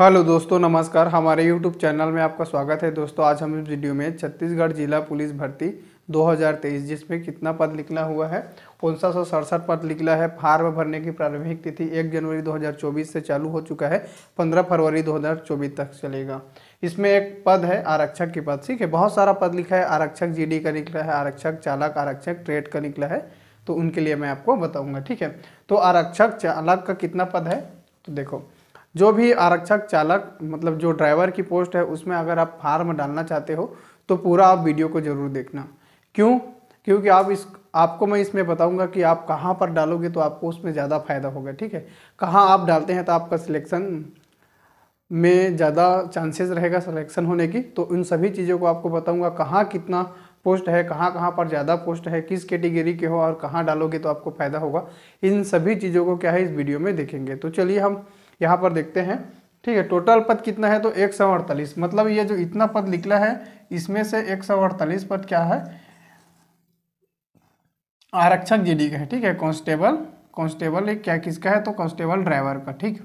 hello दोस्तों नमस्कार हमारे यूट्यूब चैनल में आपका स्वागत है दोस्तों आज हम इस वीडियो में छत्तीसगढ़ जिला पुलिस भर्ती 2023 जिसमें कितना पद निकला हुआ है उनसठ पद निकला है फार्म भरने की प्रारंभिक तिथि 1 जनवरी 2024 से चालू हो चुका है 15 फरवरी 2024 तक चलेगा इसमें एक पद है आरक्षक के पद ठीक है बहुत सारा पद लिखा है आरक्षक जी का निकला है आरक्षक चालक आरक्षक ट्रेड का निकला है तो उनके लिए मैं आपको बताऊँगा ठीक है तो आरक्षक चालक का कितना पद है तो देखो जो भी आरक्षक चालक मतलब जो ड्राइवर की पोस्ट है उसमें अगर आप फार्म डालना चाहते हो तो पूरा आप वीडियो को ज़रूर देखना क्यों क्योंकि आप इस आपको मैं इसमें बताऊंगा कि आप कहाँ पर डालोगे तो आपको उसमें ज़्यादा फायदा होगा ठीक है कहाँ आप डालते हैं तो आपका सिलेक्शन में ज़्यादा चांसेस रहेगा सिलेक्शन होने की तो उन सभी चीज़ों को आपको बताऊँगा कहाँ कितना पोस्ट है कहाँ कहाँ पर ज़्यादा पोस्ट है किस कैटेगरी के हो और कहाँ डालोगे तो आपको फ़ायदा होगा इन सभी चीज़ों को क्या है इस वीडियो में देखेंगे तो चलिए हम यहाँ पर देखते हैं ठीक है टोटल पद कितना है तो एक सौ अड़तालीस मतलब ये जो इतना पद निकला है इसमें से एक सौ अड़तालीस पद क्या है आरक्षक जी डी का है ठीक है कांस्टेबल कांस्टेबल एक क्या किसका है तो कांस्टेबल ड्राइवर का ठीक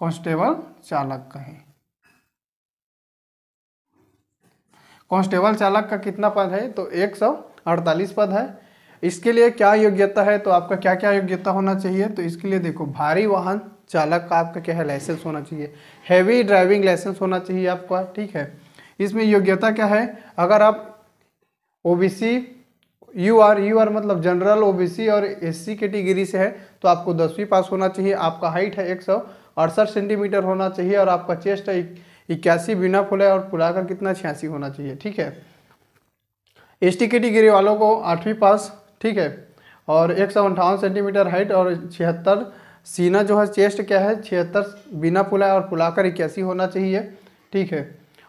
कांस्टेबल चालक का है कांस्टेबल चालक का कितना पद है तो एक सौ अड़तालीस पद है इसके लिए क्या योग्यता है तो आपका क्या क्या योग्यता होना चाहिए तो इसके लिए देखो भारी वाहन चालक का आपका क्या है लाइसेंस होना चाहिए हैवी ड्राइविंग लाइसेंस होना चाहिए आपका ठीक है इसमें योग्यता क्या है अगर आप C U R U R मतलब जनरल ओबीसी और एस सी कैटेगरी से है तो आपको दसवीं पास होना चाहिए आपका हाइट है एक सौ अड़सठ सेंटीमीटर होना चाहिए और आपका चेस्ट है इक्यासी बिना फुला और फुलाकर कितना छियासी होना चाहिए ठीक है एस टी कैटेगरी वालों को आठवीं पास ठीक है और एक सौ अंठावन सेंटीमीटर हाइट और छिहत्तर सीना जो है चेस्ट क्या है छिहत्तर बिना फुलाए और फुलाकर इक्यासी होना चाहिए ठीक है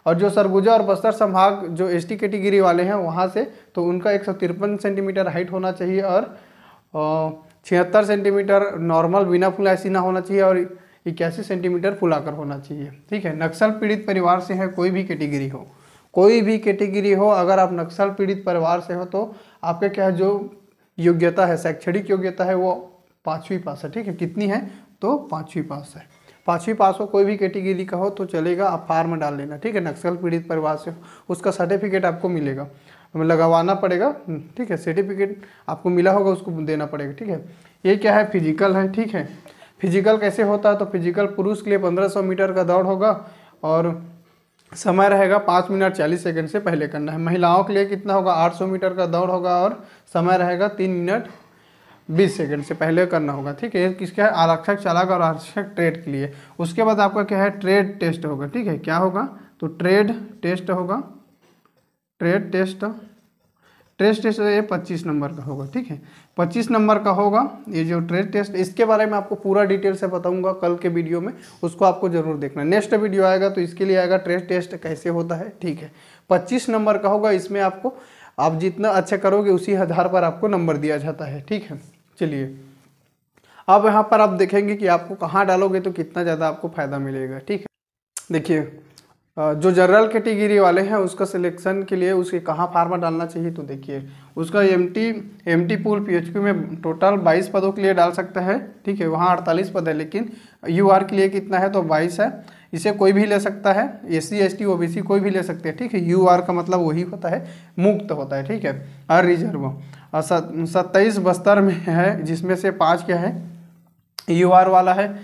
और जो सरगुजा और बस्तर संभाग जो एस टी कैटेगरी वाले हैं वहाँ से तो उनका एक सेंटीमीटर हाइट होना चाहिए और छिहत्तर सेंटीमीटर नॉर्मल बिना फुलाए सीना होना चाहिए और इक्यासी सेंटीमीटर फुलाकर होना चाहिए ठीक है नक्सल पीड़ित परिवार से है कोई भी कैटेगरी हो कोई भी कैटेगरी हो अगर आप नक्सल पीड़ित परिवार से हो तो आपके क्या है जो योग्यता है शैक्षणिक योग्यता है वो पाँचवीं पास है ठीक है कितनी है तो पाँचवीं पास है पाँचवीं पास हो कोई भी कैटेगरी का हो तो चलेगा आप फार्म डाल लेना ठीक है नक्सल पीड़ित परिवार से उसका सर्टिफिकेट आपको मिलेगा लगवाना पड़ेगा हम्म, ठीक है सर्टिफिकेट आपको मिला होगा उसको देना पड़ेगा ठीक है ये क्या है फिजिकल है ठीक है फिजिकल कैसे होता है तो फिजिकल पुरुष के लिए पंद्रह सौ मीटर का दौड़ होगा और समय रहेगा पाँच मिनट चालीस सेकंड से पहले करना है महिलाओं के लिए कितना होगा आठ सौ मीटर का दौड़ होगा और समय रहेगा तीन मिनट बीस सेकंड से पहले करना होगा ठीक है किसका है आरक्षक चालक और आरक्षक ट्रेड के लिए उसके बाद आपका क्या है ट्रेड टेस्ट होगा ठीक है क्या होगा तो ट्रेड टेस्ट होगा ट्रेड टेस्ट ट्रेस टेस्ट ये पच्चीस नंबर का होगा ठीक है पच्चीस नंबर का होगा ये जो ट्रेस टेस्ट इसके बारे में आपको पूरा डिटेल से बताऊंगा कल के वीडियो में उसको आपको जरूर देखना नेक्स्ट वीडियो आएगा तो इसके लिए आएगा ट्रेस टेस्ट कैसे होता है ठीक है पच्चीस नंबर का होगा इसमें आपको आप जितना अच्छा करोगे उसी आधार पर आपको नंबर दिया जाता है ठीक है चलिए अब यहाँ पर आप देखेंगे कि आपको कहाँ डालोगे तो कितना ज़्यादा आपको फायदा मिलेगा ठीक है देखिए जो जनरल कैटेगरी वाले हैं उसका सिलेक्शन के लिए उसके कहाँ फार्मा डालना चाहिए तो देखिए उसका M T M T P में टोटल 22 पदों के लिए डाल सकता है ठीक है वहाँ 48 पद है लेकिन यू आर के लिए कितना है तो 22 है इसे कोई भी ले सकता है S C S T O B C कोई भी ले सकते हैं ठीक है यू आर का मतलब वही होता है मुक्त होता है ठीक है और रिजर्व और सत्ताईस बस्तर में है जिसमें से पाँच क्या है यू आर वाला है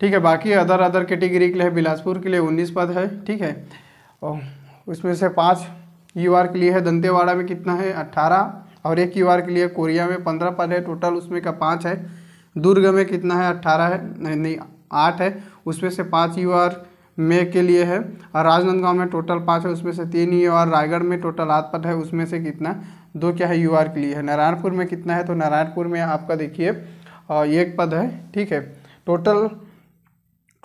ठीक है बाकी अदर अदर कैटेगरी के लिए बिलासपुर के लिए उन्नीस पद है ठीक है और उसमें से पाँच यू के लिए है दंतेवाड़ा में कितना है अट्ठारह और एक यू के लिए कोरिया में पंद्रह पद है टोटल उसमें का पाँच है दुर्ग में कितना है अट्ठारह है नहीं नहीं आठ है उसमें से पाँच यू में के लिए है और राजनांदगांव में टोटल पाँच है उसमें से तीन यू आर रायगढ़ में टोटल आठ पद है उसमें से कितना दो क्या है यू आर के लिए है नारायणपुर में कितना है तो नारायणपुर में आपका देखिए एक पद है ठीक है टोटल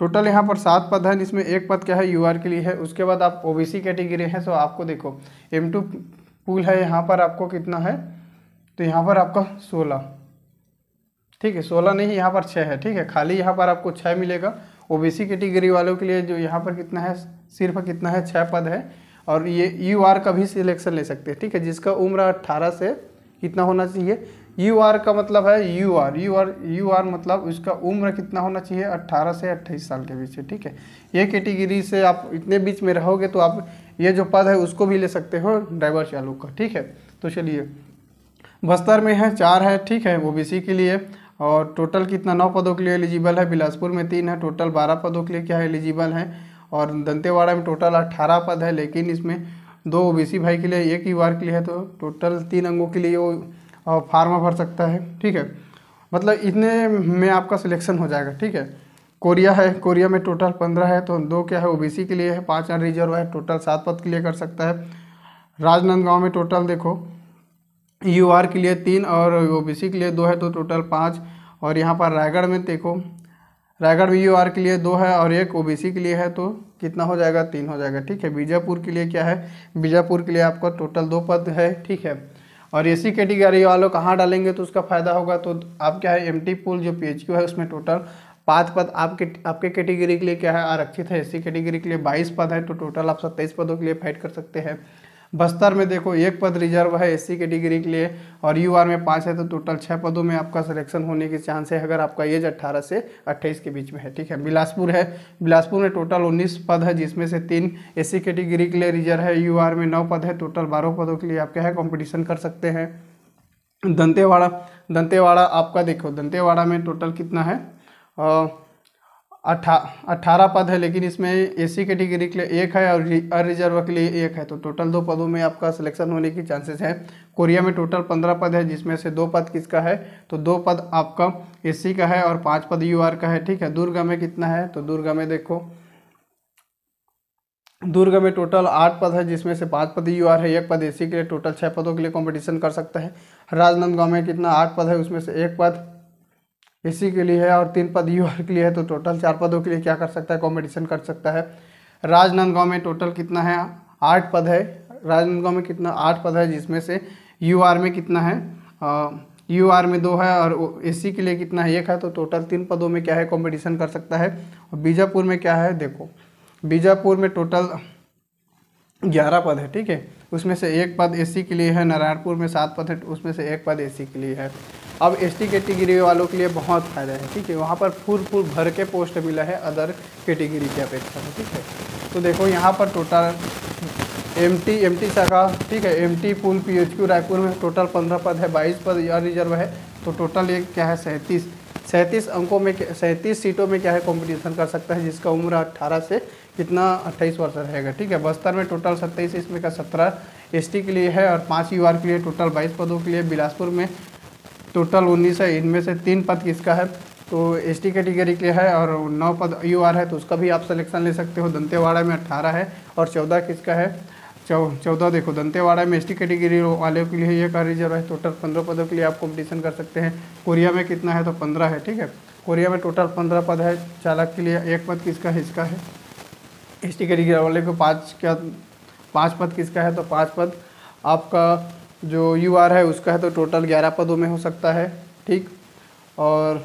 टोटल यहाँ पर सात पद हैं जिसमें एक पद क्या है यूआर के लिए है उसके बाद आप ओबीसी कैटेगरी हैं तो आपको देखो एम टू पुल है यहाँ पर आपको कितना है तो यहाँ पर आपका सोलह ठीक है सोलह नहीं यहाँ पर छः है ठीक है खाली यहाँ पर आपको छः मिलेगा ओबीसी कैटेगरी वालों के लिए जो यहाँ पर कितना है सिर्फ कितना है छः पद है और ये यू आर का भी सिलेक्शन ले सकते हैं ठीक है जिसका उम्र अट्ठारह से कितना होना चाहिए यू आर का मतलब है U R U R U R मतलब उसका उम्र कितना होना चाहिए 18 से 28 साल के बीच ठीक है ये कैटेगरी से आप इतने बीच में रहोगे तो आप ये जो पद है उसको भी ले सकते हो ड्राइवर चालू का ठीक है तो चलिए बस्तर में है चार है ठीक है ओबीसी के लिए और टोटल कितना नौ पदों के लिए एलिजिबल है बिलासपुर में तीन है टोटल बारह पदों के लिए क्या है एलिजिबल है और दंतेवाड़ा में टोटल अट्ठारह पद है लेकिन इसमें दो ओ भाई के लिए एक ही वार के लिए है तो टोटल तीन अंगों के लिए वो और फार्मा भर सकता है ठीक है मतलब इतने में आपका सिलेक्शन हो जाएगा ठीक है कोरिया है कोरिया में टोटल पंद्रह है तो दो क्या है ओबीसी के लिए है पाँच अन रिजर्व है टोटल सात पद के लिए कर सकता है राजनांदगांव में टोटल देखो यूआर के लिए तीन और ओबीसी के लिए दो है तो टोटल पाँच और यहाँ पर रायगढ़ में देखो रायगढ़ में यू के लिए दो है और एक ओ के लिए है तो कितना हो जाएगा तीन हो जाएगा ठीक है बीजापुर के लिए क्या है बीजापुर के लिए आपका टोटल दो पद है ठीक है और ए सी कैटेगरी वालों कहाँ डालेंगे तो उसका फ़ायदा होगा तो आप क्या है टी पुल जो पीएचक्यू है उसमें टोटल पाँच पद आपके आपके कैटेगरी के लिए क्या है आरक्षित है ए सी कैटेगरी के लिए बाईस पद है तो टोटल आप सत्ताईस पदों के लिए फाइट कर सकते हैं बस्तर में देखो एक पद रिजर्व है एससी कैटेगरी के लिए और यूआर में पाँच है तो टोटल छः पदों में आपका सिलेक्शन होने के चांस है अगर आपका एज अट्ठारह से अट्ठाईस के बीच में है ठीक है बिलासपुर है बिलासपुर में टोटल उन्नीस पद है जिसमें से तीन ए सी कैटेगरी के लिए रिजर्व है यू में नौ पद है टोटल बारह पदों के लिए आप क्या है कॉम्पिटिशन कर सकते हैं दंतेवाड़ा दंतेवाड़ा आपका देखो दंतेवाड़ा में टोटल कितना है आ, अट्ठा अठारह पद है लेकिन इसमें एसी कैटेगरी के लिए एक है और अरिजर्व के लिए एक है तो टोटल दो पदों में आपका सिलेक्शन होने की चांसेस है कोरिया में टोटल पंद्रह पद है जिसमें से दो पद किसका है तो दो पद आपका एसी का है और पांच पद यूआर का है ठीक है दुर्ग में कितना है तो दुर्गा में देखो दुर्ग में टोटल आठ पद है जिसमें से पांच पद यू आर है एक पद एसी के लिए टोटल छः पदों के लिए कंपटीशन कर सकता है राजनांदगांव में कितना आठ पद है उसमें से एक पद इसी के लिए है और तीन पद यू आर के लिए है तो टोटल चार पदों के लिए क्या कर सकता है कॉम्पिटिशन कर सकता है राजनांदगांव में टोटल कितना है आठ पद है राजनांदगांव में कितना आठ पद है जिसमें से यू आर में कितना है यू आर में दो है और सी के लिए कितना है एक है तो टोटल तीन पदों में क्या है कॉम्पिटिशन कर सकता है और बीजापुर में क्या है देखो बीजापुर में टोटल ग्यारह पद है ठीक है उसमें से एक पद एसी के लिए है नारायणपुर में सात पद है उसमें से एक पद एसी के लिए है अब एस टी कैटेगरी वालों के लिए बहुत फ़ायदा है ठीक है वहाँ पर फुल फुल भर के पोस्ट मिला है अदर कैटेगरी की अपेक्षा में ठीक है तो देखो यहाँ पर total M T M T शाखा ठीक है M T pool P H Q Raipur में टोटल पंद्रह पद है बाईस पद रिजर्व है तो टोटल ये क्या है सैंतीस सैंतीस अंकों में सैंतीस सीटों में क्या है कॉम्पिटिशन कर सकता है जिसका उम्र अट्ठारह से कितना अट्ठाईस वर्ष रहेगा ठीक है बस्तर में टोटल सत्ताईस इसमें का सत्रह एसटी के लिए है और पाँच यूआर के लिए टोटल बाईस पदों के लिए बिलासपुर में टोटल उन्नीस है इनमें से तीन पद किसका है तो एस टी कैटेगरी के है और नौ पद यू आर है तो उसका भी आप सिलेक्शन ले सकते हो दंतेवाड़ा में अट्ठारह है और चौदह किसका है चौदह देखो दंतेवाड़ा में एस टी कैटेगरी वाले के लिए ये का रिजर्व है टोटल पंद्रह पदों के लिए आप कॉम्पिटिशन कर सकते हैं कोरिया में कितना है तो पंद्रह है ठीक है कोरिया में टोटल पंद्रह पद है चालक के लिए एक पद किसका है इसका है एस टी कैटेगरी वाले को पाँच क्या पाँच पद किसका है तो पाँच पद आपका जो यू आर है उसका है तो टोटल ग्यारह पदों में हो सकता है ठीक और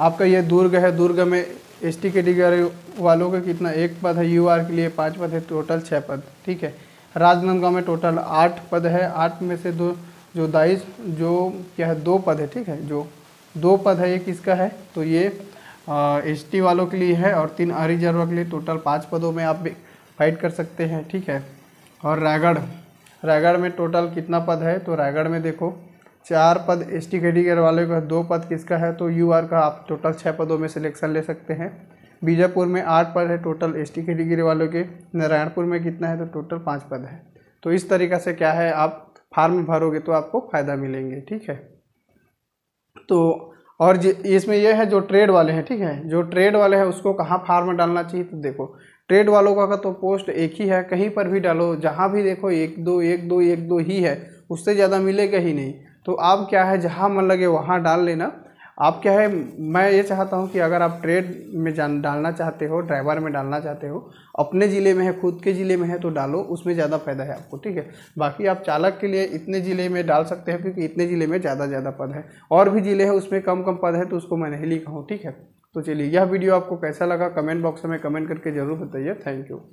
आपका ये दुर्ग है दुर्ग में एस टी कैटेगरी वालों का कितना एक पद है यू आर के लिए पाँच पद है टोटल छः पद ठीक है राजनांदगांव में टोटल आठ पद है आठ में से दो जो दाइस जो क्या है दो पद है ठीक है जो दो पद है ये किसका है तो ये एस टी वालों के लिए है और तीन अरिजर्व के लिए टोटल पाँच पदों में आप फाइट कर सकते हैं ठीक है और रायगढ़ रायगढ़ में टोटल कितना पद है तो रायगढ़ में देखो चार पद एस टी कैटेगरी वाले का दो पद किसका है तो यू आर का आप टोटल छः पदों में सिलेक्शन ले सकते हैं बीजापुर में आठ पद है टोटल एस टी कैटेगरी वालों के नारायणपुर में कितना है तो टोटल पाँच पद है तो इस तरीका से क्या है आप फार्म भरोगे तो आपको फ़ायदा मिलेंगे ठीक है तो और इसमें यह है जो ट्रेड वाले हैं ठीक है जो ट्रेड वाले हैं उसको कहाँ फार्म डालना चाहिए तो देखो ट्रेड वालों का तो पोस्ट एक ही है कहीं पर भी डालो जहाँ भी देखो एक दो एक दो एक दो ही है उससे ज़्यादा मिलेगा ही नहीं तो आप क्या है जहाँ मन लगे वहाँ डाल लेना आप क्या है मैं ये चाहता हूँ कि अगर आप ट्रेड में जान डालना चाहते हो ड्राइवर में डालना चाहते हो अपने ज़िले में है खुद के ज़िले में है तो डालो उसमें ज़्यादा फ़ायदा है आपको ठीक है बाकी आप चालक के लिए इतने ज़िले में डाल सकते हैं क्योंकि इतने ज़िले में ज़्यादा ज़्यादा पद है और भी ज़िले हैं उसमें कम कम पद है तो उसको मैं नहीं लिखा हूँ ठीक है तो चलिए यह वीडियो आपको कैसा लगा कमेंट बॉक्स में कमेंट करके ज़रूर बताइए थैंक यू